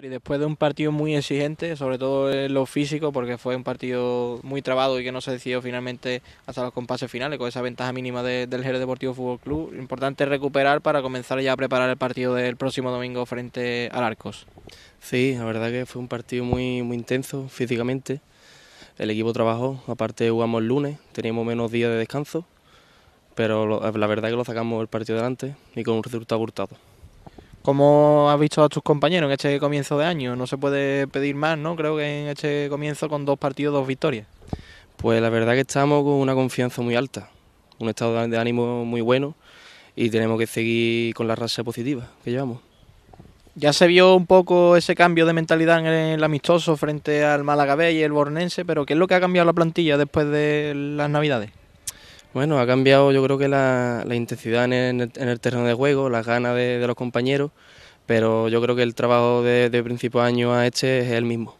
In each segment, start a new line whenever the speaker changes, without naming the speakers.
Y después de un partido muy exigente, sobre todo en lo físico, porque fue un partido muy trabado y que no se decidió finalmente hasta los compases finales, con esa ventaja mínima del Jerez Deportivo Fútbol Club. Importante recuperar para comenzar ya a preparar el partido del próximo domingo frente al Arcos. Sí, la verdad que
fue un partido muy, intenso físicamente. El equipo trabajó, aparte jugamos el lunes, teníamos menos días de descanso, pero la verdad que lo sacamos el partido delante y con
un resultado hurtado. ¿Cómo has visto a tus compañeros en este comienzo de año? No se puede pedir más, ¿no? Creo que en este comienzo con dos partidos, dos victorias.
Pues la verdad que estamos con una confianza muy alta, un estado de ánimo muy bueno y tenemos que seguir
con la raza positiva que llevamos. Ya se vio un poco ese cambio de mentalidad en el amistoso frente al Málaga y el Bornense, pero ¿qué es lo que ha cambiado la plantilla después de las Navidades?
Bueno, ha cambiado yo creo que la, intensidad en el, terreno de juego, las ganas de, los compañeros, pero yo creo que el trabajo de, principio de año a este
es el mismo.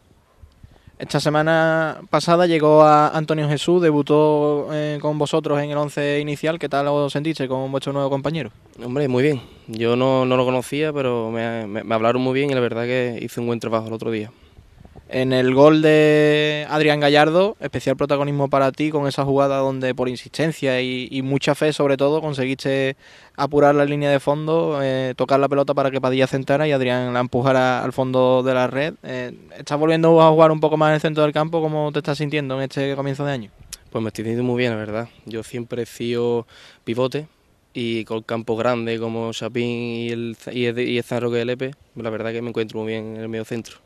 Esta semana pasada llegó Antonio Jesús, debutó eh, con vosotros en el 11 inicial. ¿Qué tal os sentiste con vuestro nuevo compañero? Hombre, muy
bien. Yo no, lo conocía, pero me hablaron muy bien y la verdad que hice un buen trabajo el otro día.
En el gol de Adrián Gallardo, especial protagonismo para ti con esa jugada donde por insistencia y, mucha fe sobre todo conseguiste apurar la línea de fondo, eh, tocar la pelota para que Padilla centrara y Adrián la empujara al fondo de la red. Eh, ¿Estás volviendo a jugar un poco más en el centro del campo? ¿Cómo te estás sintiendo en este comienzo de año? Pues me estoy
sintiendo muy bien, la verdad. Yo siempre he sido pivote, y con campo grande como Chapín y el, y, de Lepe, la verdad que me encuentro muy bien en el medio centro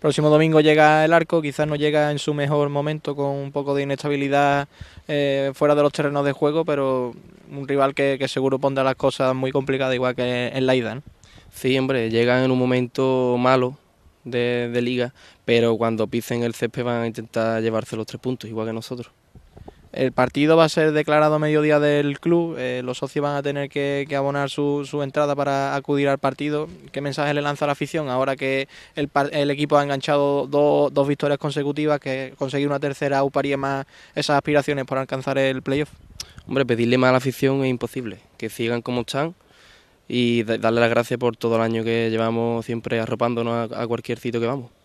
próximo domingo llega el arco, quizás no llega en su mejor momento con un poco de inestabilidad eh, fuera de los terrenos de juego, pero un rival que, seguro pondrá las cosas muy complicadas, igual que en la ida. Sí, hombre, llegan en un momento malo de, de liga, pero cuando pisen el césped van a intentar llevarse los tres puntos, igual que nosotros. El partido va a ser declarado a mediodía del club, eh, los socios van a tener que, abonar su, entrada para acudir al partido. ¿Qué mensaje le lanza a la afición ahora que el, equipo ha enganchado dos victorias consecutivas, que conseguir una tercera uparía más esas aspiraciones por alcanzar el playoff?
Hombre, pedirle más a la afición es imposible, que sigan como están y darle las gracias por todo el año que llevamos siempre arropándonos a cualquier sitio que vamos.